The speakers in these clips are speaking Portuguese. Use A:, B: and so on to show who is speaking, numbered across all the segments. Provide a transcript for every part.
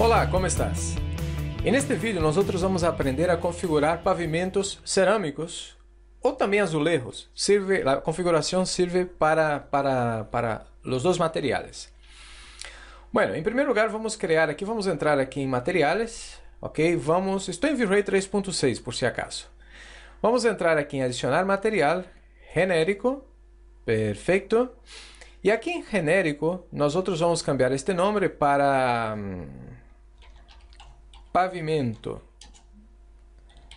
A: Olá, como estás? E neste vídeo nós outros vamos aprender a configurar pavimentos cerâmicos ou também azulejos. Serve, a configuração serve para, para, para os dois materiais. Bueno, em primeiro lugar vamos criar aqui, vamos entrar aqui em materiais, ok? Vamos, estou em V-Ray 3.6 por se acaso. Vamos entrar aqui em adicionar material, genérico, perfeito. E aqui em genérico, nós outros vamos cambiar este nome para... Hum, pavimento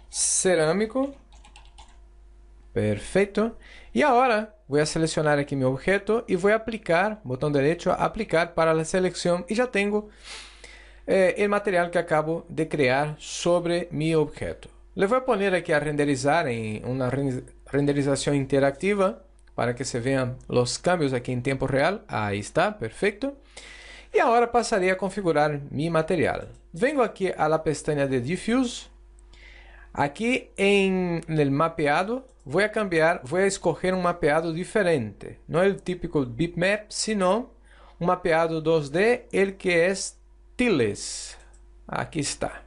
A: cerâmico. Perfeito. E agora vou selecionar aqui meu objeto e vou aplicar, botão direito, aplicar para a seleção e já tenho eh, o material que acabo de criar sobre meu objeto. Le vou poner aqui a renderizar em uma renderização interativa para que se vejam os cambios aqui em tempo real. Aí está, perfeito. E agora passarei a configurar meu material. Vengo aqui à pestaña de Diffuse. Aqui em no mapeado, vou cambiar, vou escolher um mapeado diferente. Não é o típico bitmap, senão um mapeado 2D, ele que é tiles. Aqui está.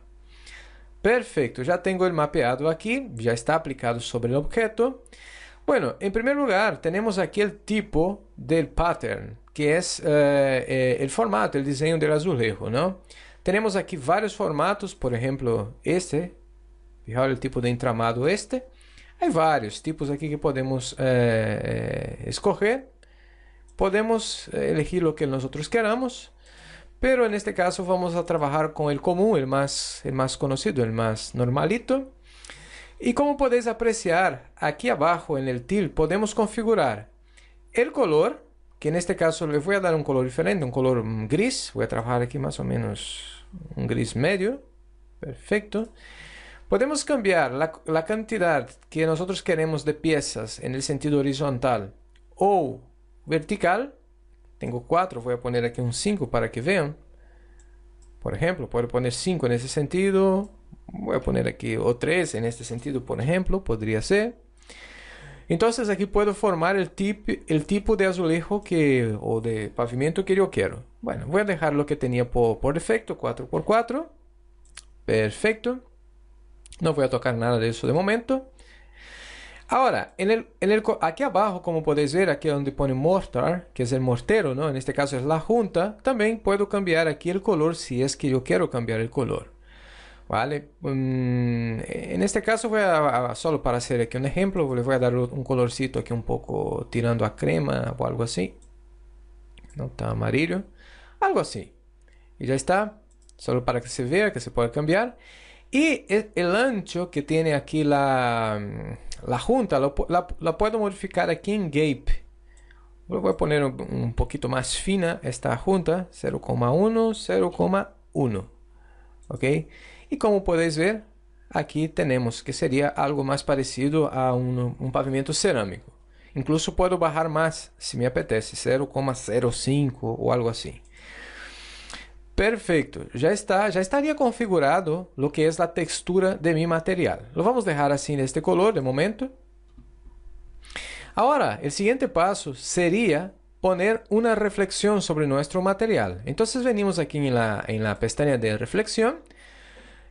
A: Perfeito, já tenho o mapeado aqui, já está aplicado sobre o objeto. Bueno, em primeiro lugar, temos aqui o tipo do pattern que é, é, é o formato, o desenho do azulejo, não? Temos aqui vários formatos, por exemplo, este. Olha o tipo de entramado este. Há vários tipos aqui que podemos eh, eh escolher. Podemos eh, elegir o que nós queramos. Pero neste caso vamos a trabalhar com o comum, o mais, conhecido, conocido, o mais normalito. E como podéis apreciar, aqui abaixo en el til podemos configurar o color que en este caso le voy a dar un color diferente, un color mm, gris, voy a trabajar aquí más o menos un gris medio, perfecto. Podemos cambiar la, cantidad que nosotros queremos de piezas en el sentido horizontal o vertical. Tengo 4, voy a poner aquí un 5 para que vean. Por ejemplo, puedo poner 5 en ese sentido. Voy a poner aquí o 3 en este sentido, por ejemplo, podría ser. Entonces aquí puedo formar el, tipo de azulejo que, o de pavimento que yo quiero. Bueno, voy a dejar lo que tenía por, defecto, 4x4. Perfecto. No voy a tocar nada de eso de momento. Ahora, aquí abajo, como podéis ver, aquí donde pone mortar, que es el mortero, ¿no? En este caso es la junta. También puedo cambiar aquí el color si es que yo quiero cambiar el color. ¿vale? Mm, en este caso voy solo para hacer aquí un ejemplo, le voy a dar un colorcito aquí un poco tirando a crema o algo así. No está amarillo. Algo así. Y ya está. Solo para que se vea que se puede cambiar. Y e, el ancho que tiene aquí la, mm, la junta, la, puedo modificar aquí en Gape. le voy a poner un poquito más fina esta junta. 0,1, 0,1. ok? E como podeis ver, aqui temos que seria algo mais parecido a um, um pavimento cerâmico. Incluso posso barrar mais, se me apetece, 0,05 ou algo assim. Perfeito, já está, já estaria configurado o que é a textura de meu material. Lo vamos deixar assim neste color de momento. Agora, o seguinte passo seria poner una reflexión sobre nuestro material. Entonces venimos aquí en la, pestaña de reflexión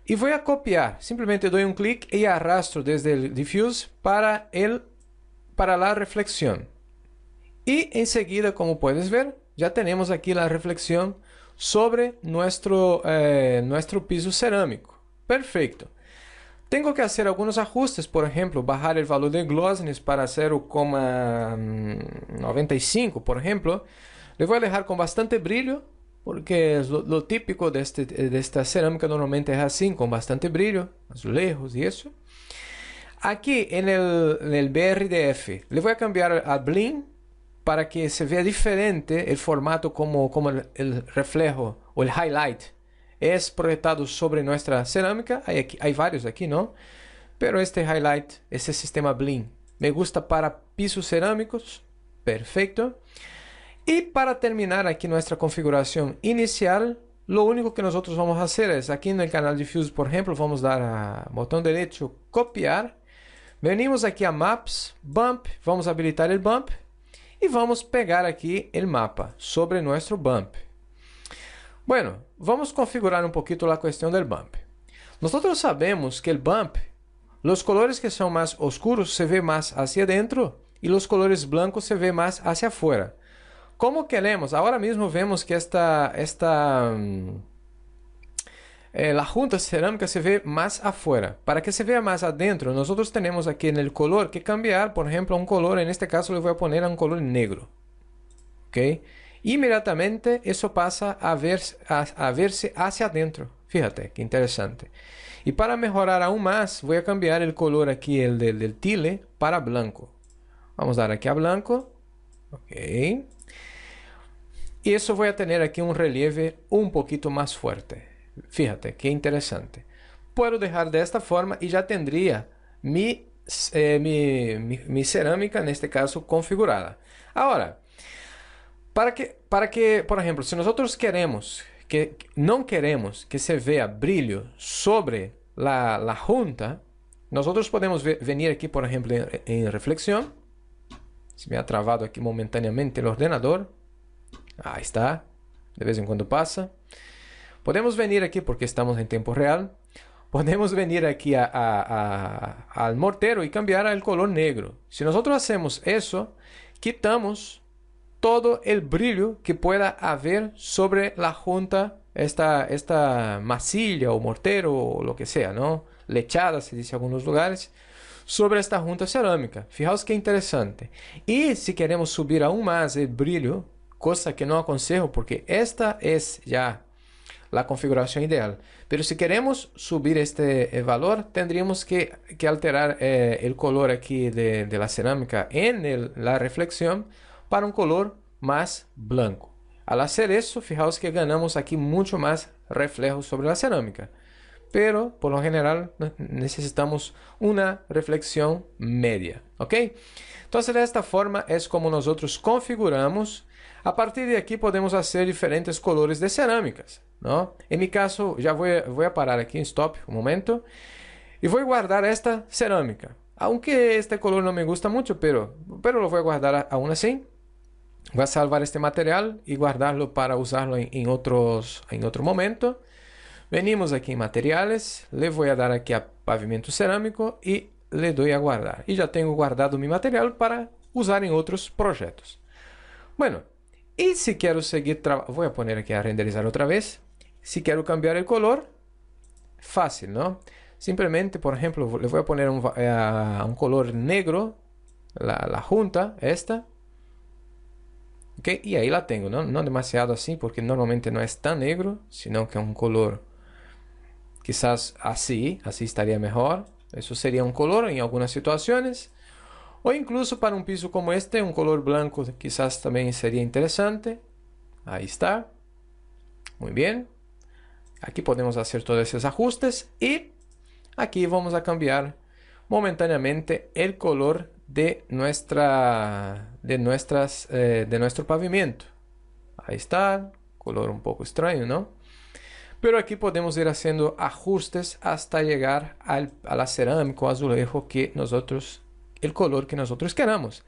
A: y voy a copiar. Simplemente doy un clic y arrastro desde el diffuse para, el, para la reflexión. Y enseguida, como puedes ver, ya tenemos aquí la reflexión sobre nuestro, eh, nuestro piso cerámico. Perfecto. Tenho que fazer alguns ajustes, por exemplo, bajar o valor de glossiness para 0,95, mm, por exemplo. Le vou deixar com bastante brilho, porque é o típico deste, desta cerâmica normalmente é assim, com bastante brilho, azulejos e isso. Aqui no BRDF, le vou cambiar a bling para que se veja diferente o formato como, como reflejo ou o highlight es projetado sobre nuestra cerámica. Hay, aquí, hay varios aquí, ¿no? Pero este highlight, esse sistema bling. me gusta para pisos cerámicos. Perfecto. Y para terminar aquí nuestra configuración inicial, lo único que nosotros vamos a hacer es, aquí en el canal Diffuse, por ejemplo, vamos a dar a botón derecho, copiar. Venimos aquí a Maps, Bump, vamos a habilitar el Bump. e vamos pegar aqui o mapa sobre nosso Bump. Bueno, vamos configurar um poquito a questão do bump. Nós sabemos que o bump, os colores que são mais oscuros se vê mais hacia dentro e os colores blancos se vê mais hacia afuera. Como queremos? Agora mesmo vemos que esta, esta hum, eh, la junta cerâmica se ve mais afuera. Para que se vea mais adentro, nós temos aqui no color que cambiar, por exemplo, um color, en este caso le voy a poner a un color negro. ¿Ok? Inmediatamente eso pasa a, verse hacia adentro. Fíjate, qué interesante. Y para mejorar aún más, voy a cambiar el color aquí, el del, del tile, para blanco. Vamos a dar aquí a blanco. Ok. Y eso voy a tener aquí un relieve un poquito más fuerte. Fíjate, qué interesante. Puedo dejar de esta forma y ya tendría mi eh, cerámica, en este caso, configurada. Ahora, Para que, para que, por exemplo, se nós queremos, que não queremos que se veja brilho sobre la, la junta, nós podemos vir aqui, por exemplo, em, reflexão. Se me ha travado aqui momentaneamente o ordenador. Ah, está. De vez em quando passa. Podemos vir aqui, porque estamos em tempo real. Podemos vir aqui a, a, a, al mortero e cambiar o color negro. Se nós hacemos isso, quitamos todo el brillo que pueda haber sobre la junta, esta, esta masilla o mortero o lo que sea, ¿no? Lechada, se dice en algunos lugares, sobre esta junta cerámica. Fijaos qué interesante. Y si queremos subir aún más el brillo, cosa que no aconsejo porque esta es ya la configuración ideal. Pero si queremos subir este eh, valor, tendríamos que, alterar eh, el color aquí de, la cerámica en la reflexión para um color mais blanco. Al hacer eso, fijaos que ganhamos aqui muito mais reflejo sobre a cerâmica, Pero por lo general necesitamos una reflexión media, ¿ok? Entonces de esta forma es como nosotros configuramos. A partir de aquí podemos hacer diferentes colores de cerámicas, ¿no? En mi caso, ya voy, voy a parar aquí en stop un momento. Y voy a guardar esta cerámica. Aunque este color no me gusta mucho, pero, pero lo voy a guardar aún así. Voy a salvar este material y guardarlo para usarlo en, otros, en otro momento. Venimos aquí en materiales, le voy a dar aquí a pavimento cerámico y le doy a guardar. Y ya tengo guardado mi material para usar en otros proyectos. Bueno, y si quiero seguir voy a poner aquí a renderizar otra vez. Si quiero cambiar el color, fácil, ¿no? Simplemente, por ejemplo, le voy a poner un, eh, color negro, la, la junta, esta. Y ahí la tengo, no, no demasiado así porque normalmente no es tan negro, sino que es un color quizás así, así estaría mejor. Eso sería un color en algunas situaciones. O incluso para un piso como este, un color blanco quizás también sería interesante. Ahí está. Muy bien. Aquí podemos hacer todos esos ajustes y aquí vamos a cambiar momentáneamente el color de, nuestra, de, nuestras, eh, de nuestro pavimento. Ahí está, color un poco extraño, ¿no? Pero aquí podemos ir haciendo ajustes hasta llegar a la cerámica o azulejo que nosotros, el color que nosotros queramos.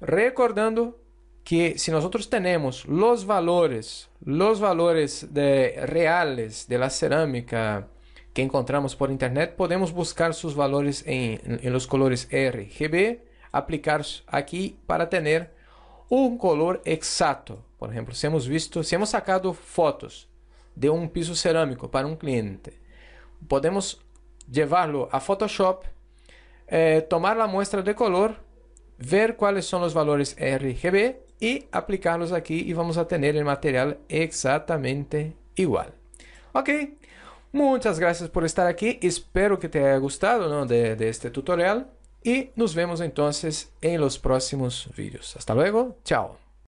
A: Recordando que si nosotros tenemos los valores, los valores de, reales de la cerámica, que encontramos por internet, podemos buscar seus valores em, em os colores RGB, aplicar aqui para ter um color exato. Por exemplo, se hemos visto, se hemos sacado fotos de um piso cerâmico para um cliente, podemos levá-lo a Photoshop, eh, tomar a amostra de color, ver quais são os valores RGB e aplicá-los aqui e vamos a ter o material exatamente igual. Ok? Muchas gracias por estar aqui. Espero que te haya gustado ¿no? de, de este tutorial. Y nos vemos entonces en los próximos vídeos. Hasta luego. Chao.